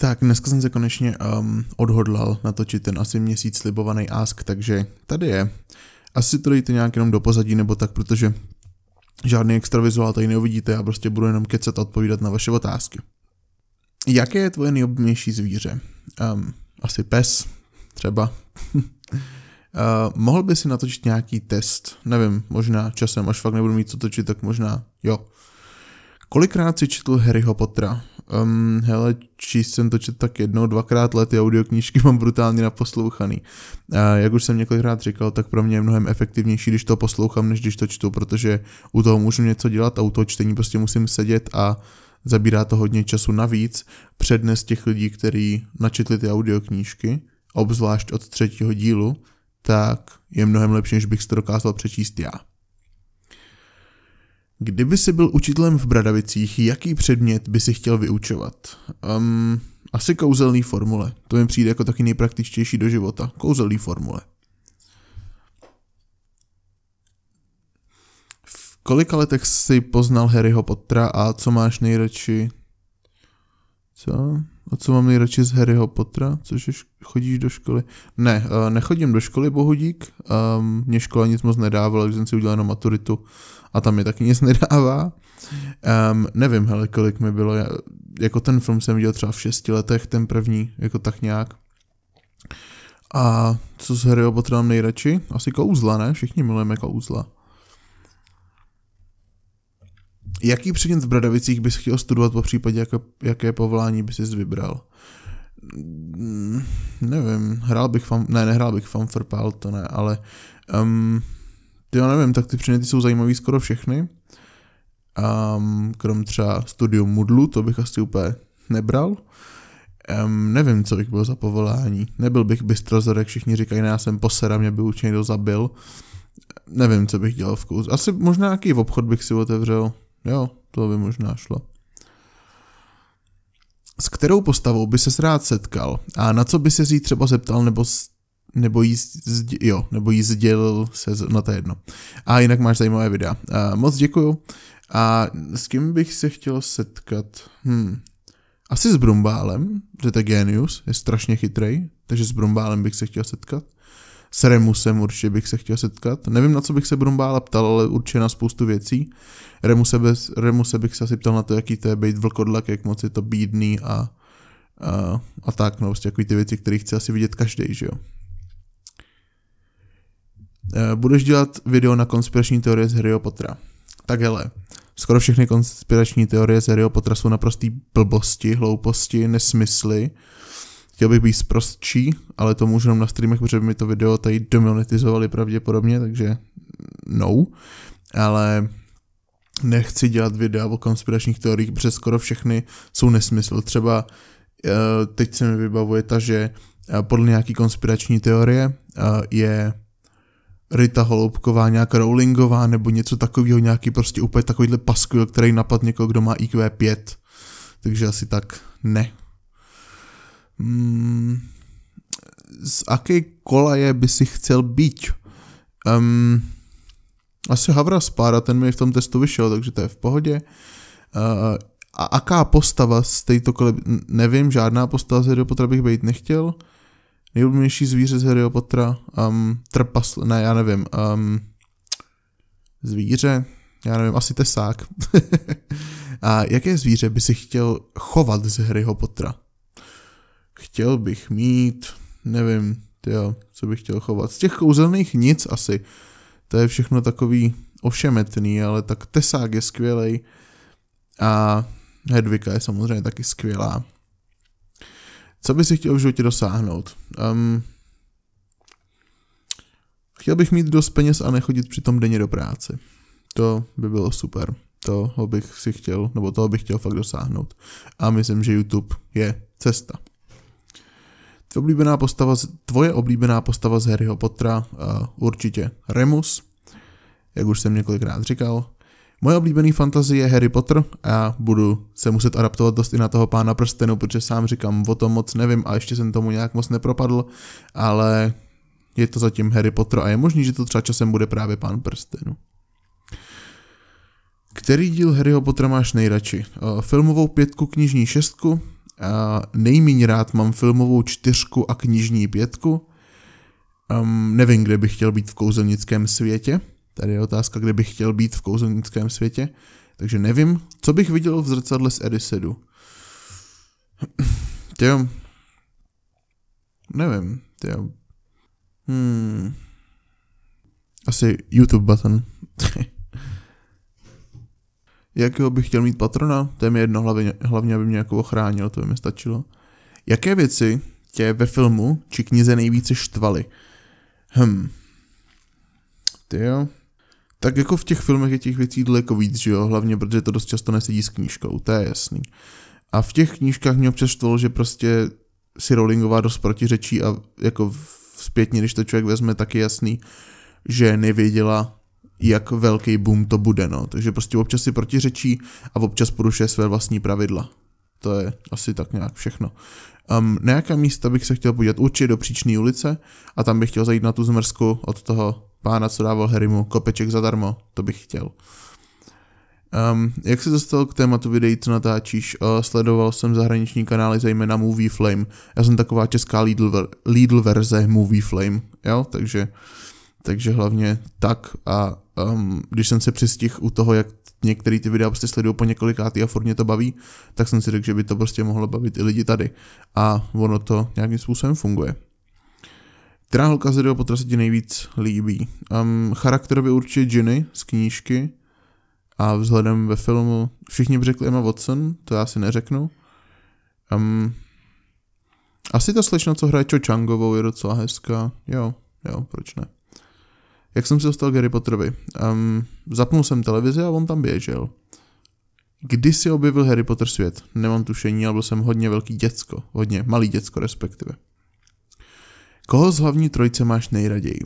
Tak, dneska jsem se konečně um, odhodlal natočit ten asi měsíc slibovaný ask, takže tady je. Asi to dejte nějak jenom do pozadí nebo tak, protože žádný extra vizuál tady neuvidíte, já prostě budu jenom kecat a odpovídat na vaše otázky. Jaké je tvoje nejoblíbenější zvíře? Um, asi pes, třeba. uh, mohl by si natočit nějaký test, nevím, možná časem, až fakt nebudu mít co točit, tak možná jo. Kolikrát si četl Harryho Pottera? Um, hele, číst jsem to čet tak jednou, dvakrát let, ty audioknížky mám brutálně naposlouchaný. A jak už jsem několikrát říkal, tak pro mě je mnohem efektivnější, když to poslouchám, než když to čtu, protože u toho můžu něco dělat a u toho čtení prostě musím sedět a zabírá to hodně času navíc. Přednes těch lidí, kteří načetli ty audioknížky, obzvlášť od třetího dílu, tak je mnohem lepší, než bych si to dokázal přečíst já. Kdyby si byl učitelem v Bradavicích, jaký předmět by si chtěl vyučovat? Um, asi kouzelný formule. To mi přijde jako taky nejpraktičtější do života. Kouzelný formule. V kolika letech si poznal Harryho Pottera a co máš nejradši? Co? A co mám nejradši z Harryho Pottera? Což je, chodíš do školy? Ne, uh, nechodím do školy, bohudík. Um, mě škola nic moc nedávala, když jsem si udělal na maturitu a tam mi taky nic nedává. Um, nevím, hele, kolik mi bylo. Já, jako ten film jsem viděl třeba v šesti letech, ten první, jako tak nějak. A co z Harryho Pottera mám nejradši? Asi kouzla, ne? Všichni milujeme kouzla. Jaký předmět v Bradavicích bys chtěl studovat, po případě jako, jaké povolání bys si vybral? Mm, nevím, hrál bych fan, ne, nehrál bych fanfrpál, to ne, ale um, jo, nevím, tak ty předměty jsou zajímavé skoro všechny. Um, krom třeba studium Moodle, to bych asi úplně nebral. Um, nevím, co bych byl za povolání. Nebyl bych bystrozor, jak všichni říkají, ne, já jsem posera, mě by určitě někdo zabil. Nevím, co bych dělal v kouzu. Asi možná nějaký obchod bych si otevřel. Jo, to by možná šlo. S kterou postavou by se rád setkal a na co by se jí třeba zeptal nebo nebo jí, zdi, jo, nebo jí sdělil se na no to jedno. A jinak máš zajímavé videa. A moc děkuju. A s kým bych se chtěl setkat? Hm. Asi s Brumbálem, že to je genius, je strašně chytrý, takže s Brumbálem bych se chtěl setkat. S Remusem určitě bych se chtěl setkat. Nevím, na co bych se Brumbála ptal, ale určitě na spoustu věcí. Remuse, bez, Remuse bych se asi ptal na to, jaký to je být vlkodlak, jak moc je to bídný a, a, a tak, no, prostě takový ty věci, které chce asi vidět každý, že jo. E, budeš dělat video na konspirační teorie z Harryho Pottera. Tak hele, skoro všechny konspirační teorie z Harryho Pottera jsou naprostý blbosti, hlouposti, nesmysly. Uh, Chtěl bych být zprostší, ale to můžu jenom na streamech, protože mi to video tady demonetizovali pravděpodobně, takže no. Ale nechci dělat videa o konspiračních teoriích, protože skoro všechny jsou nesmysl. Třeba eh, teď se mi vybavuje ta, že eh, podle nějaký konspirační teorie eh, je Rita Holoubková, nějak Rowlingová nebo něco takového, nějaký prostě úplně takovýhle paskvil, který napad někoho, kdo má IQ 5. Takže asi tak ne mm, z jaké je, by si chcel být? Um, asi Havra Spára, ten mi v tom testu vyšel, takže to je v pohodě. Uh, a aká postava z této kole... Nevím, žádná postava z Harry Pottera bych být nechtěl. Nejoblíbenější zvíře z Harry Pottera? Um, trpas... Ne, já nevím. Um, zvíře? Já nevím, asi tesák. a jaké zvíře by si chtěl chovat z Harryho Pottera? Chtěl bych mít, nevím, tyjo, co bych chtěl chovat. Z těch kouzelných nic asi. To je všechno takový ošemetný, ale tak Tesák je skvělý A Hedvika je samozřejmě taky skvělá. Co by si chtěl v životě dosáhnout? Um, chtěl bych mít dost peněz a nechodit přitom denně do práce. To by bylo super. To bych si chtěl, nebo toho bych chtěl fakt dosáhnout. A myslím, že YouTube je cesta. Oblíbená postava, tvoje oblíbená postava z Harryho Pottera, uh, určitě Remus, jak už jsem několikrát říkal. Moje oblíbený fantasy je Harry Potter a já budu se muset adaptovat dost i na toho pána prstenu, protože sám říkám, o tom moc nevím a ještě jsem tomu nějak moc nepropadl, ale je to zatím Harry Potter a je možný, že to třeba časem bude právě pán prstenu. Který díl Harryho Pottera máš nejradši? Eh, filmovou pětku, knižní šestku, nejméně rád mám filmovou čtyřku a knižní pětku. Um, nevím, kde bych chtěl být v kouzelnickém světě. Tady je otázka, kde bych chtěl být v kouzelnickém světě. Takže nevím, co bych viděl v zrcadle z Edisedu. Jo. Nevím, jo. Hmm. Asi YouTube button. Jakého bych chtěl mít patrona? To je mi jedno, hlavně, hlavně aby mě jako ochránil, to by mi stačilo. Jaké věci tě ve filmu či knize nejvíce štvaly? Hm. Ty jo. Tak jako v těch filmech je těch věcí daleko víc, že jo? Hlavně protože to dost často nesedí s knížkou, to je jasný. A v těch knížkách mě občas štvalo, že prostě si Rowlingová dost protiřečí a jako zpětně, když to člověk vezme, tak je jasný, že nevěděla, jak velký boom to bude, no. Takže prostě občas si protiřečí a občas porušuje své vlastní pravidla. To je asi tak nějak všechno. Um, na jaké místa bych se chtěl podívat? Určitě do Příčné ulice a tam bych chtěl zajít na tu zmrzku od toho pána, co dával Herimu kopeček zadarmo. To bych chtěl. Um, jak se dostal k tématu videí, co natáčíš? Uh, sledoval jsem zahraniční kanály, zejména Movie Flame. Já jsem taková česká Lidl, ver- Lidl verze Movie Flame, jo? Takže, takže hlavně tak a um, když jsem se přistihl u toho, jak některé ty videa prostě sledují po několikátý a furt mě to baví, tak jsem si řekl, že by to prostě mohlo bavit i lidi tady. A ono to nějakým způsobem funguje. Která holka se potra se ti nejvíc líbí? Um, charakterově určitě Ginny z knížky a vzhledem ve filmu všichni by řekli Emma Watson, to já si neřeknu. Um, asi ta slečna, co hraje Cho Changovou, je docela hezká. Jo, jo, proč ne? Jak jsem se dostal k Harry Potterovi? Um, zapnul jsem televizi a on tam běžel. Kdy si objevil Harry Potter svět? Nemám tušení, ale byl jsem hodně velký děcko. Hodně malý děcko respektive. Koho z hlavní trojice máš nejraději?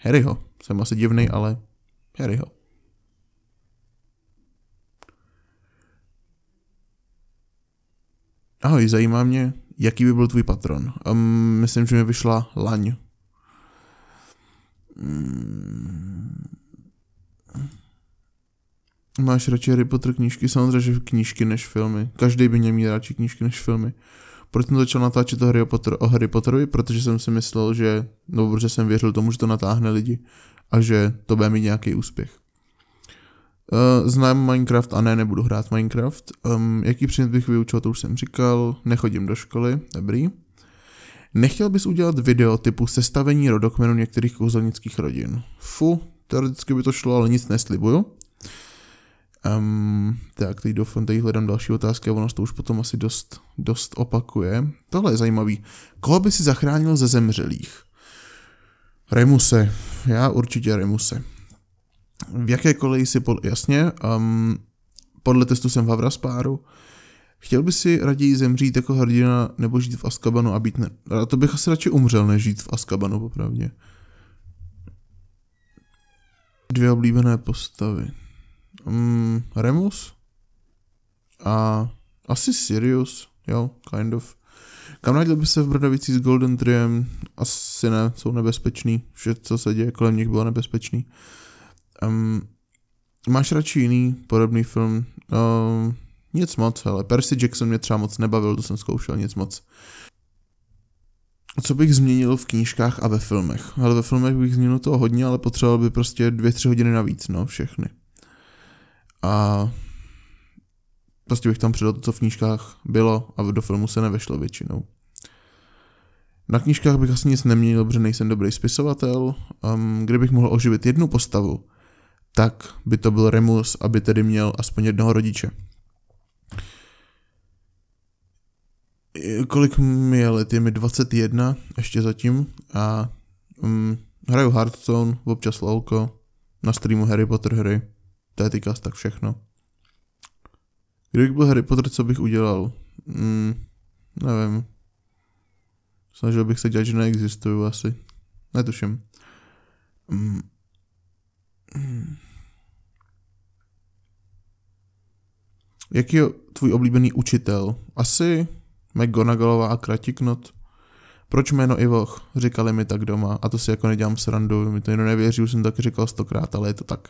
Harryho. Jsem asi divný, ale Harryho. Ahoj, zajímá mě, jaký by byl tvůj patron. Um, myslím, že mi vyšla laň Mm. Máš radši Harry Potter knížky? Samozřejmě, že knížky než filmy. Každý by měl mít radši knížky než filmy. Proč jsem začal natáčet o Harry, Potter, o Harry Potterovi? Protože jsem si myslel, že, no protože jsem věřil tomu, že to natáhne lidi a že to bude mít nějaký úspěch. Uh, znám Minecraft a ne, nebudu hrát Minecraft. Um, jaký předmět bych vyučil, to už jsem říkal. Nechodím do školy, dobrý. Nechtěl bys udělat video typu sestavení rodokmenu některých kouzelnických rodin? Fu, teoreticky by to šlo, ale nic neslibuju. Um, tak, teď doufám, tady hledám další otázky a ono to už potom asi dost, dost opakuje. Tohle je zajímavý. Koho by si zachránil ze zemřelých? Remuse. Já určitě Remuse. V jaké koleji si pod... Jasně, um, podle testu jsem v Havraspáru. Chtěl by si raději zemřít jako hrdina nebo žít v Askabanu a být ne... A to bych asi radši umřel, než žít v Askabanu, popravdě. Dvě oblíbené postavy. Um, Remus a asi Sirius, jo, kind of. Kam najdel by se v Brdavici s Golden Triem? Asi ne, jsou nebezpečný. Vše, co se děje kolem nich, bylo nebezpečný. Um, máš radši jiný podobný film? Um, nic moc, ale Percy Jackson mě třeba moc nebavil, to jsem zkoušel, nic moc. Co bych změnil v knížkách a ve filmech? Ale ve filmech bych změnil toho hodně, ale potřeboval by prostě dvě, tři hodiny navíc, no, všechny. A prostě bych tam přidal to, co v knížkách bylo a do filmu se nevešlo většinou. Na knížkách bych asi nic neměnil, protože nejsem dobrý spisovatel. Um, kdybych mohl oživit jednu postavu, tak by to byl Remus, aby tedy měl aspoň jednoho rodiče. Eh, kolik mi je let, je mi 21 ještě zatím a um, hraju Hearthstone, občas LOLko, na streamu Harry Potter hry, týkaz, tak všechno. Kdybych byl Harry Potter, co bych udělal? Mm, nevím. Snažil bych se dělat, že neexistuju asi. Netuším. Mm. Jaký je tvůj oblíbený učitel? Asi McGonagallová a Kratiknot. Proč jméno Ivoch? Říkali mi tak doma a to si jako nedělám srandu, mi to jenom nevěří, už jsem to taky říkal stokrát, ale je to tak.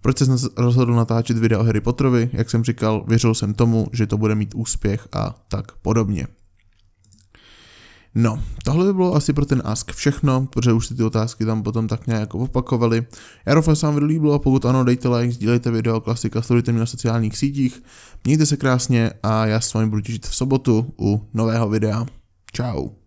Proč jsem rozhodl natáčet video o Harry Potterovi? Jak jsem říkal, věřil jsem tomu, že to bude mít úspěch a tak podobně. No, tohle by bylo asi pro ten ask všechno, protože už si ty otázky tam potom tak nějak jako opakovali. Já doufám, že se vám video líbilo, pokud ano, dejte like, sdílejte video, klasika, sledujte mě na sociálních sítích. Mějte se krásně a já s vámi budu těžit v sobotu u nového videa. Ciao.